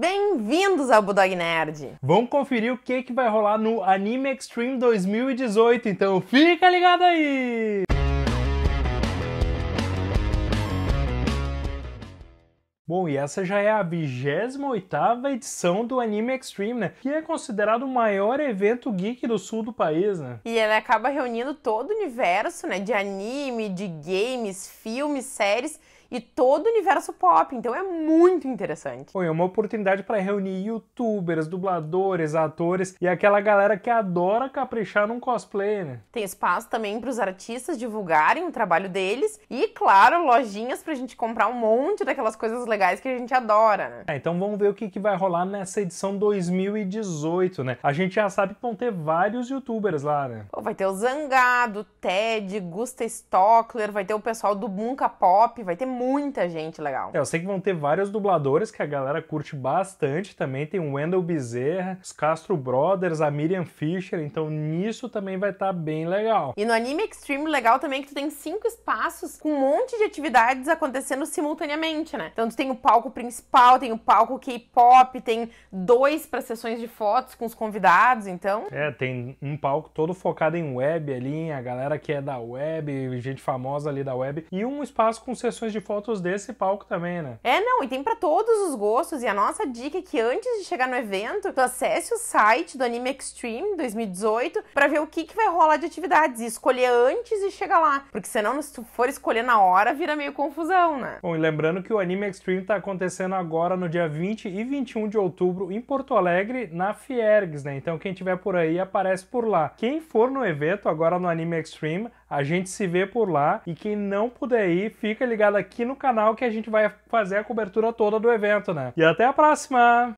Bem-vindos ao Budog Nerd! Vamos conferir o que, que vai rolar no Anime Extreme 2018, então fica ligado aí! Bom, e essa já é a 28ª edição do Anime Extreme, né? Que é considerado o maior evento geek do sul do país, né? E ele acaba reunindo todo o universo, né? De anime, de games, filmes, séries e todo o universo pop. Então é muito interessante. Foi uma oportunidade para reunir youtubers, dubladores, atores e aquela galera que adora caprichar num cosplay, né? Tem espaço também para os artistas divulgarem o trabalho deles e, claro, lojinhas para a gente comprar um monte daquelas coisas legais que a gente adora, né? É, então vamos ver o que, que vai rolar nessa edição 2018, né? A gente já sabe que vão ter vários youtubers lá, né? Pô, vai ter o Zangado, Ted, Gusta Stockler, vai ter o pessoal do Bunka Pop, vai ter muita gente legal. É, eu sei que vão ter vários dubladores que a galera curte bastante também. Tem o Wendell Bezerra, os Castro Brothers, a Miriam Fisher. Então nisso também vai estar tá bem legal. E no anime Extreme, legal também que tu tem cinco espaços com um monte de atividades acontecendo simultaneamente, né? Então tu tem o palco principal, tem o palco K-pop, tem dois para sessões de fotos com os convidados, então. É, tem um palco todo focado em web ali, a galera que é da web, gente famosa ali da web, e um espaço com sessões de fotos desse palco também, né? É, não, e tem para todos os gostos. E a nossa dica é que antes de chegar no evento, tu acesse o site do Anime Extreme 2018 para ver o que, que vai rolar de atividades e escolher antes de chegar lá. Porque senão, se tu for escolher na hora, vira meio confusão, né? Bom, e lembrando que o Anime Extreme tá acontecendo agora no dia 20 e 21 de outubro em Porto Alegre, na Fiergs, né? Então quem tiver por aí aparece por lá. Quem for no evento agora no Anime Extreme, a gente se vê por lá e quem não puder ir, fica ligado aqui no canal que a gente vai fazer a cobertura toda do evento, né? E até a próxima!